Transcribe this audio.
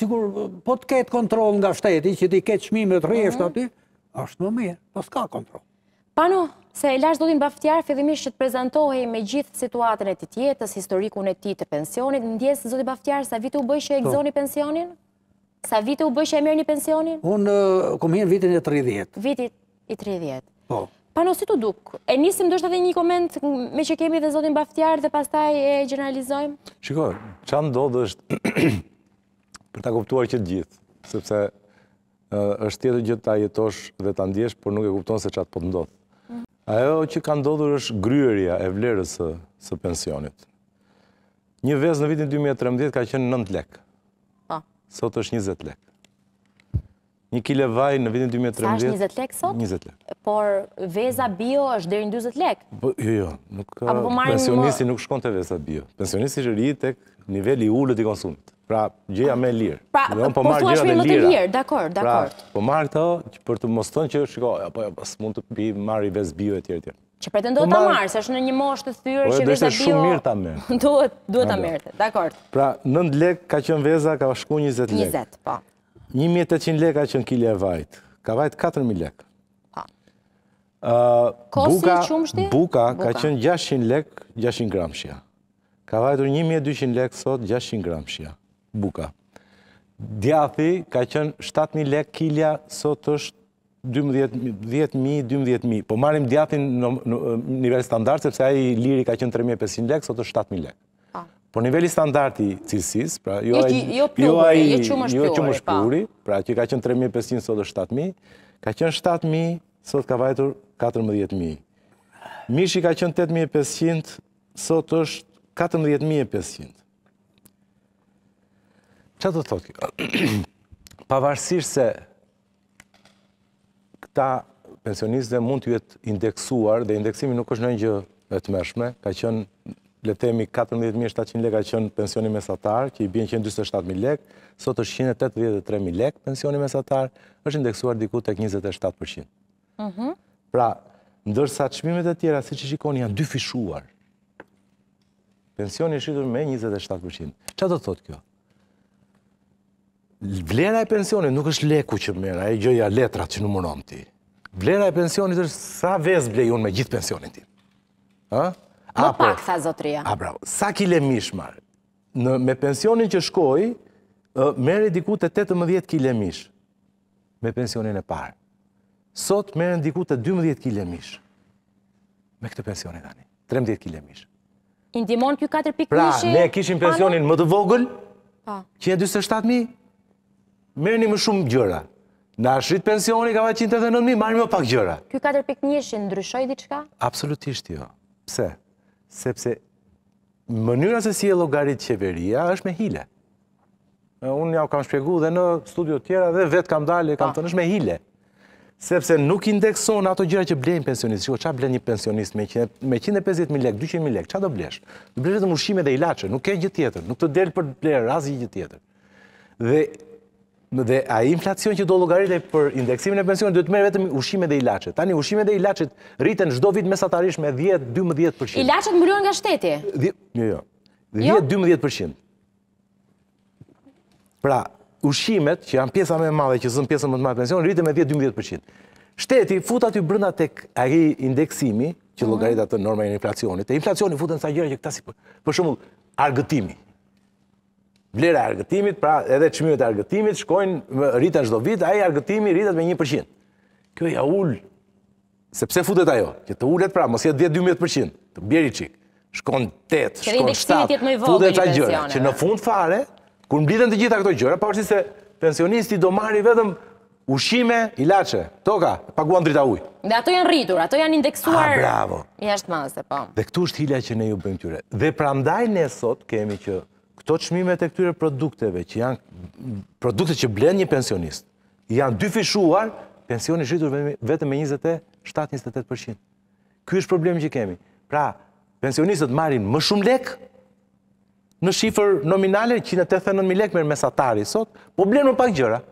sigur, po të ketë kontrol nga shteti, që ti ketë shmime të rrështë mhm. ati, është më mirë, po s'ka kontrol. Pano, se e lash do t'in baftjarë, fjithimisht që të prezentohi me gjithë situatën e të tjetës, historikun e ti të pensionit, në ndjesë, zoti baftjarë, sa vitë u bëjsh e po. gëzoni pensionin? Sa vitë u bëjsh e mërë një pensionin? Unë kom hinë vitin e 30. Vitit i 30. Po. Pano, si të dukë, e nisim do edhe një komend me që kemi dhe zotin baftjarë dhe pastaj e generalizojmë? Shiko, që andodë është për ta kuptuar që gjithë, sepse është tjetër gjithë ta jetosh dhe ta ndjesh, por nuk e kupton se qatë po të ndodhë. Mhm. Ajo që ka ndodhur është gryërja e vlerës së pensionit. Një vez në vitin 2013 ka qenë 9 lek. Po. Sot është 20 lek. Një kile vaj në vitin 2013... Sa është 20 lek sot? 20 lek. Por veza bio është dherën 20 lek? Po, jo, jo. Po pensionisti nuk shkon të veza bio. Pensionisti që rritë e nivelli ullët i konsumit. Pra, gjeja me lirë. Pra, po, po të ashtë me më të lirë, dakor, pra, dakor. Pra, po marrë këto, për të mos tonë që shiko, apo, së mund të bi marrë i vezë bio e tjerë tjerë. Që pretendo po të marrë, se është në një moshë të thyrë, po, që vezë bio... Shumë mirë ta Duhet, duhet ta mirë, dakor. Pra, nëndë lek ka qënë veza, ka shku 20 lek. 20, po. 1800 lek ka qënë kilje e vajtë. Ka vajtë 4000 lek. Buka, buka ka qënë 600 lek, 600 Ka vajtur 1200 lek sot, 600 buka. Djathi ka qënë 7.000 lek kilja, sot është 10000 12.000. Po marim djathin në nivel standart, sepse aji liri ka qënë 3.500 lek, sot është 7.000 lek. Ah. Po nivelli standarti cilësis, pra jo aji, jo që më shpuri, pra që ka qënë 3.500, sot është 7.000, ka qënë 7.000, sot ka vajtur 14.000. Mishi ka qënë 8.500, sot është 14.500. Që të thotë kjo? Pavarësirë se këta pensionistëve mund të jetë indeksuar dhe indeksimi nuk është në një e të mërshme, ka qënë letemi 14.700 lek, ka qënë pensioni mesatar, që i bjenë qënë 27.000 lek, sot është 183.000 lek pensioni mesatar, është indeksuar diku të 27%. Mhm. Pra, ndërsa të shmimet e tjera, si që shikoni, janë dy fishuar. Pensioni është shqytur me 27%. do të thotë kjo? vlera e pensionit nuk është leku që mërë, a e gjëja letrat që numëron ti. Vlera e pensionit është sa vez blej unë me gjithë pensionin ti. Më pak, sa zotria. A bravo, sa kile mish marë. Me pensionin që shkoj, mërë e diku të 18 kile mish. Me pensionin e parë. Sot mërë e diku të 12 kile mish. Me këtë pensionin tani. 13 kile mish. Indimon kjo 4 pikë mishë... Pra, ne kishim pensionin më të vogël, po. që e 27.000, një më shumë gjëra. Në ashtë pensioni ka vaqin të dhe nëmi, më pak gjëra. Ky 4.1 shë ndryshoj diqka? Absolutisht jo. Pse? Sepse mënyra se si e logarit qeveria është me hile. Unë ja u kam shpjegu dhe në studio tjera dhe vetë kam dalë, kam të nëshë me hile. Sepse nuk indekson ato gjëra që blenjë pensionist. Shko, qa blenjë një pensionist me 150.000 lek, 200.000 lek, qa do blesh? Do blesh të dhe ilache, nuk ke gjithë tjetër, nuk të delë për blerë, razi gjithë tjetër. Dhe Dhe a inflacion që do logaritë për indeksimin e pensionit, duhet të merë vetëm ushime dhe ilacet. Tani, ushime dhe ilacet rritën gjdo vit mesatarish me 10-12%. Ilacet mërion nga shteti? Jo, jo. 10-12%. Jo? Pra, ushimet, që janë pjesa me madhe, që zënë pjesën më të madhe pension, rritën me 10-12%. Shteti futa të brënda të aji indeksimi, që mhm. logaritë atë e inflacionit, e inflacionit futën sa gjera që këta si për shumë argëtimi vlera e argëtimit, pra edhe çmimet e argëtimit shkojnë rritën çdo vit, ai argëtimi rritet me 1%. Kjo ja ul sepse futet ajo, që të ulet pra mos jetë 10-12%, të bjerë çik. Shkon 8, shkon 7. Futet ta gjëra, që në fund fare kur mbliten të gjitha këto gjëra, pavarësisht se pensionisti do marrë vetëm ushqime, ilaçe, toka, paguan drita ujë. Dhe ato janë rritur, ato janë indeksuar. Ah, bravo. Jashtë mase, po. Dhe këtu është hila që ne ju bëjmë tyre. Dhe prandaj ne sot kemi që këto qmimet e këtyre produkteve, që janë produkte që blenë një pensionist, janë dy fishuar, pensioni shqytur vetëm me 27-28%. Ky është problemi që kemi. Pra, pensionistët marin më shumë lek, në shifër nominale, 189.000 lek mërë mesatari sot, po blenë më pak gjëra.